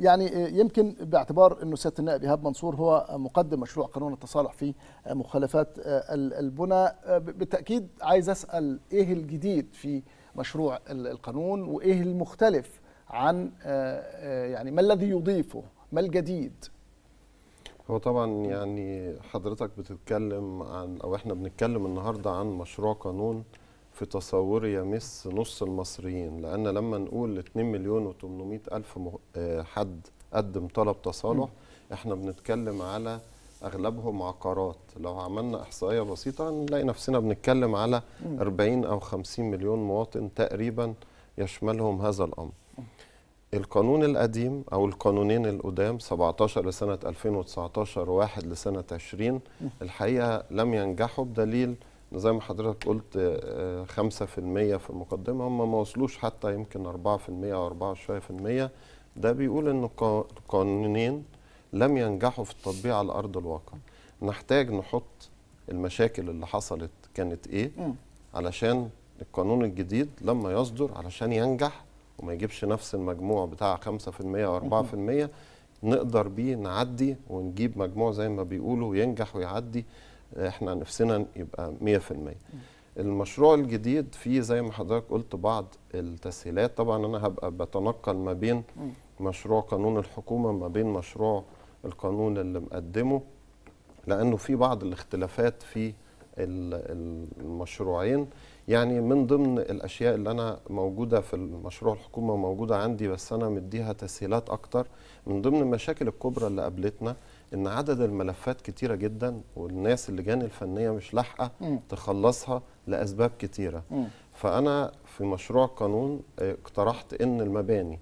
يعني آه، يمكن باعتبار انه سياده النائب ايهاب منصور هو مقدم مشروع قانون التصالح في آه، مخالفات آه، البنى بالتاكيد عايز اسال ايه الجديد في مشروع القانون وايه المختلف عن يعني ما الذي يضيفه ما الجديد هو طبعا يعني حضرتك بتتكلم عن او احنا بنتكلم النهارده عن مشروع قانون في تصوري يمس نص المصريين لأن لما نقول 2 مليون و800 ألف آه، حد قدم طلب تصالح احنا بنتكلم على أغلبهم عقارات لو عملنا إحصائية بسيطة نلاقي نفسنا بنتكلم على 40 أو 50 مليون مواطن تقريبا يشملهم هذا الأمر القانون القديم أو القانونين القدام 17 لسنة 2019 و1 لسنة 20 الحقيقة لم ينجحوا بدليل زي ما حضرتك قلت 5% آه، في المقدمة هم ما وصلوش حتى يمكن 4% أو 4 ده بيقول إن القانونين لم ينجحوا في التطبيق على أرض الواقع نحتاج نحط المشاكل اللي حصلت كانت إيه علشان القانون الجديد لما يصدر علشان ينجح وما يجيبش نفس المجموع بتاع 5% أو 4% نقدر بيه نعدي ونجيب مجموع زي ما بيقولوا ينجح ويعدي احنا نفسنا يبقى 100% المشروع الجديد فيه زي ما حضرتك قلت بعض التسهيلات طبعا انا هبقى بتنقل ما بين مشروع قانون الحكومه ما بين مشروع القانون اللي مقدمه لانه في بعض الاختلافات في المشروعين يعني من ضمن الاشياء اللي انا موجوده في المشروع الحكومه موجوده عندي بس انا مديها تسهيلات اكتر من ضمن المشاكل الكبرى اللي قابلتنا ان عدد الملفات كتيره جدا والناس اللجان الفنيه مش لاحقه تخلصها لاسباب كتيره م. فانا في مشروع قانون آه، اقترحت ان المباني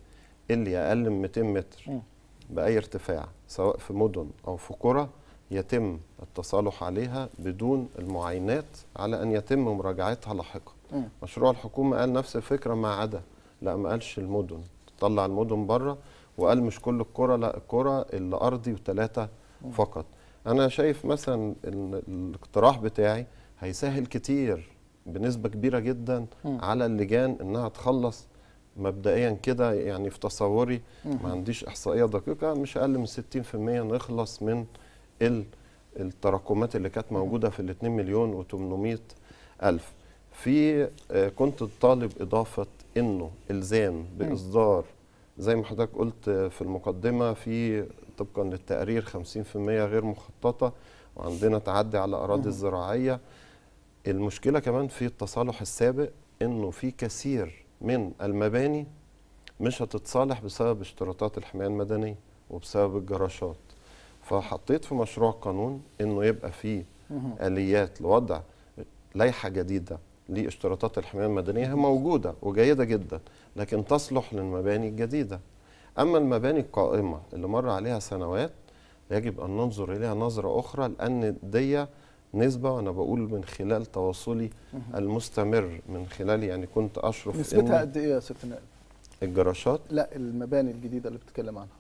اللي اقل من 200 متر م. باي ارتفاع سواء في مدن او في قرى يتم التصالح عليها بدون المعاينات على ان يتم مراجعتها لاحقا مشروع الحكومه قال نفس الفكره ما عدا لا ما قالش المدن طلع المدن بره وقال مش كل الكرة لا الكرة اللي أرضي وثلاثة فقط انا شايف مثلا الاقتراح بتاعي هيسهل كتير بنسبه كبيره جدا م. على اللجان انها تخلص مبدئيا كده يعني في تصوري م. ما عنديش احصائيه دقيقه مش اقل من 60% نخلص من التراكمات اللي كانت موجوده في ال 2 مليون و800 الف في آه، كنت طالب اضافه انه الزام باصدار زي ما حضرتك قلت في المقدمه في طبقا للتقرير 50% غير مخططه وعندنا تعدي على الاراضي الزراعيه المشكله كمان في التصالح السابق انه في كثير من المباني مش هتتصالح بسبب اشتراطات الحمايه المدنيه وبسبب الجراشات فحطيت في مشروع قانون انه يبقى فيه اليات لوضع لائحه جديده لاشتراطات الحمايه المدنيه هي موجوده وجيده جدا لكن تصلح للمباني الجديده أما المباني القائمة اللي مر عليها سنوات يجب أن ننظر إليها نظرة أخرى لأن دي نسبة وأنا بقول من خلال تواصلي المستمر من خلال يعني كنت أشرف نسبتها قد إيه يا ست النائب؟ الجراشات؟ لا المباني الجديدة اللي بتتكلم عنها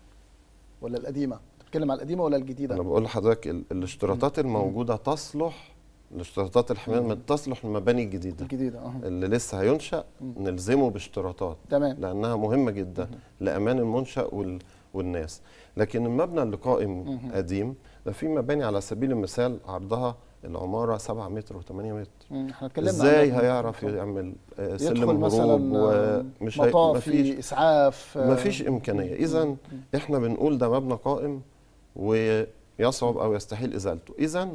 ولا القديمة؟ بتتكلم على القديمة ولا الجديدة؟ أنا بقول لحضرتك الاشتراطات الموجودة تصلح الاشتراطات الحمايه من تصلح المباني الجديده الجديده اه اللي لسه هينشا نلزمه باشتراطات تمام لانها مهمه جدا مم. لامان المنشا وال... والناس لكن المبنى اللي قائم مم. قديم ده في مباني على سبيل المثال عرضها العماره 7 متر و8 متر احنا اتكلمنا ازاي هيعرف يعمل آه، سلم مثلا ومش آه، مفيش اسعاف آه، مفيش امكانيه اذا احنا بنقول ده مبنى قائم ويصعب او يستحيل ازالته اذا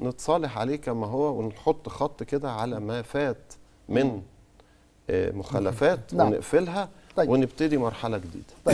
نتصالح عليه كما هو ونحط خط كده على ما فات من آه، مخالفات نعم. ونقفلها طيب. ونبتدي مرحله جديده طيب.